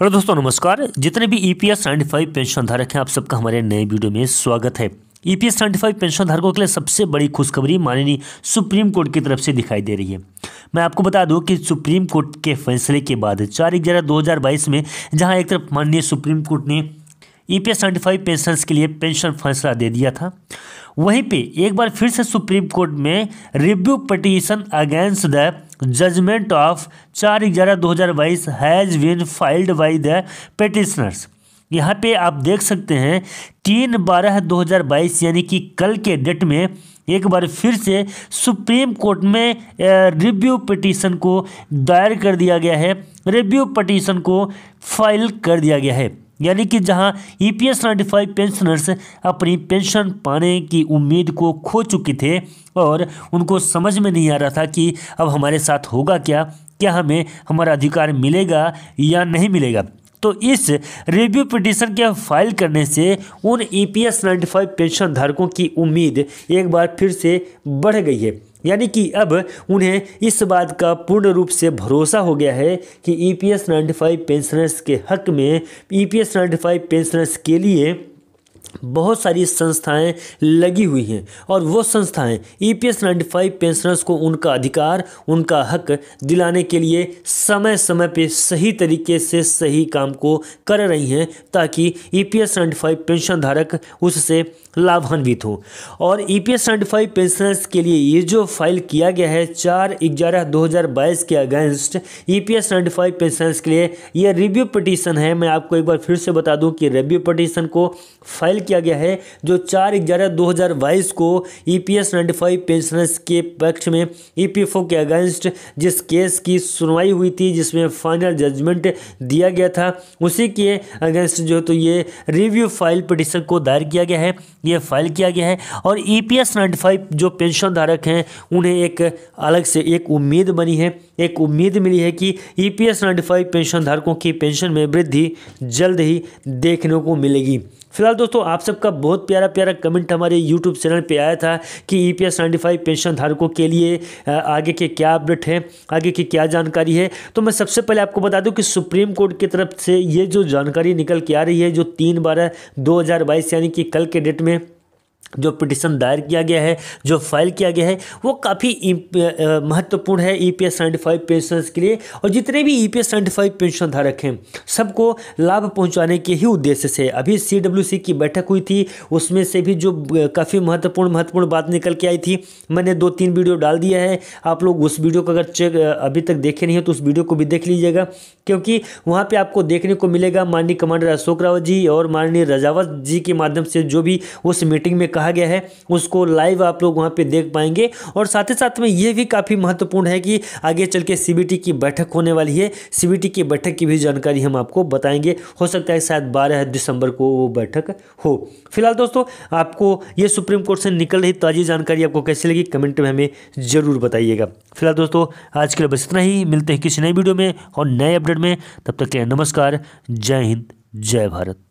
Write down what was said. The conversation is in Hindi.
हेलो दोस्तों नमस्कार जितने भी E P S ninety five pension धारक हैं आप सबका हमारे नए वीडियो में स्वागत है E e P S ninety five pension धारकों के लिए सबसे बड़ी खुशखबरी माननीय सुप्रीम कोर्ट की तरफ से दिखाई दे रही है मैं आपको बता दूं कि सुप्रीम कोर्ट के फैसले के बाद चार ग्यारह दो हज़ार बाईस में जहाँ एक तरफ माननीय सुप्रीम कोर्ट ने E P S ninety five pension के लिए पेंशन फैसला दे दिया था वहीं पर एक बार फिर से सुप्रीम कोर्ट में review petition against the judgment of चार ग्यारह दो हज़ार बाईस has been filed by the petitioners यहाँ पे आप देख सकते हैं तीन बारह दो हज़ार बाईस यानी कि कल के डेट में एक बार फिर से सुप्रीम कोर्ट में रिव्यू पटिशन को दायर कर दिया गया है रिव्यू पटिशन को फाइल कर दिया गया है यानी कि जहां ईपीएस 95 पेंशनर्स अपनी पेंशन पाने की उम्मीद को खो चुके थे और उनको समझ में नहीं आ रहा था कि अब हमारे साथ होगा क्या क्या हमें हमारा अधिकार मिलेगा या नहीं मिलेगा तो इस रिव्यू पिटिशन के फाइल करने से उन E e P S ninety five pension धारकों की उम्मीद एक बार फिर से बढ़ गई है यानी कि अब उन्हें इस बात का पूर्ण रूप से भरोसा हो गया है कि E P S ninety five pensioners के हक में E P S ninety five pensioners के लिए बहुत सारी संस्थाएं लगी हुई हैं और वो संस्थाएं E P S ninety five pensioners को उनका अधिकार उनका हक दिलाने के लिए समय समय पे सही तरीके से सही काम को कर रही हैं ताकि E P S ninety five pension धारक उससे लाभान्वित हो और E P S ninety five pensioners के लिए ये जो फाइल किया गया है चार ग्यारह दो हज़ार बाईस के against E P S ninety five pensioners के लिए यह रिव्यू पटिशन है मैं आपको एक बार फिर से बता दूँ कि रिव्यू पटिशन को फाइल किया गया है जो चार ग्यारह दो हज़ार बाईस को E P S ninety five pensioners के पक्ष में ई पी एफ ओ के अगेंस्ट जिस केस की सुनवाई हुई थी जिसमें फाइनल जजमेंट दिया गया था उसी के अगेंस्ट जो तो ये रिव्यू फाइल पिटिशन को दायर किया गया है ये फाइल किया गया है और E P S ninety five जो पेंशन धारक हैं उन्हें एक अलग से एक उम्मीद बनी है एक उम्मीद मिली है कि E e P S five pension धारकों की पेंशन में वृद्धि जल्द ही देखने को मिलेगी फिलहाल दोस्तों आप सबका बहुत प्यारा प्यारा कमेंट हमारे यूट्यूब चैनल पे आया था कि E e P S five pension धारकों के लिए आगे के क्या अपडेट है आगे की क्या जानकारी है तो मैं सबसे पहले आपको बता दूं कि सुप्रीम कोर्ट की तरफ से ये जो जानकारी निकल के आ रही है जो तीन बारह दो हज़ार बाईस यानी कि कल के डेट में जो पिटिशन दायर किया गया है जो फाइल किया गया है वो काफ़ी महत्वपूर्ण है E P S ninety pension के लिए और जितने भी E P S ninety pension धारक हैं सबको लाभ पहुंचाने के ही उद्देश्य से अभी सी डब्ल्यू सी की बैठक हुई थी उसमें से भी जो काफ़ी महत्वपूर्ण महत्वपूर्ण बात निकल के आई थी मैंने दो तीन वीडियो डाल दिया है आप लोग उस वीडियो को अगर चेक अभी तक देखे नहीं हो तो उस वीडियो को भी देख लीजिएगा क्योंकि वहाँ पर आपको देखने को मिलेगा माननीय कमांडर अशोक रावत जी और माननीय रजावत जी के माध्यम से जो भी उस मीटिंग में कहा गया है उसको लाइव आप लोग वहाँ पर देख पाएंगे और साथ ही साथ में ये भी काफ़ी महत्वपूर्ण है कि आगे चल के सी की बैठक होने वाली है सी की बैठक की भी जानकारी हम आपको बताएंगे हो सकता है शायद बारह दिसंबर को वो बैठक हो फिलहाल दोस्तों आपको ये सुप्रीम कोर्ट से निकल रही ताज़ी जानकारी आपको कैसी लगी कमेंट में हमें ज़रूर बताइएगा फिलहाल दोस्तों आज के लिए बस इतना ही मिलते हैं किसी नए वीडियो में और नए अपडेट में तब तक के नमस्कार जय हिंद जय भारत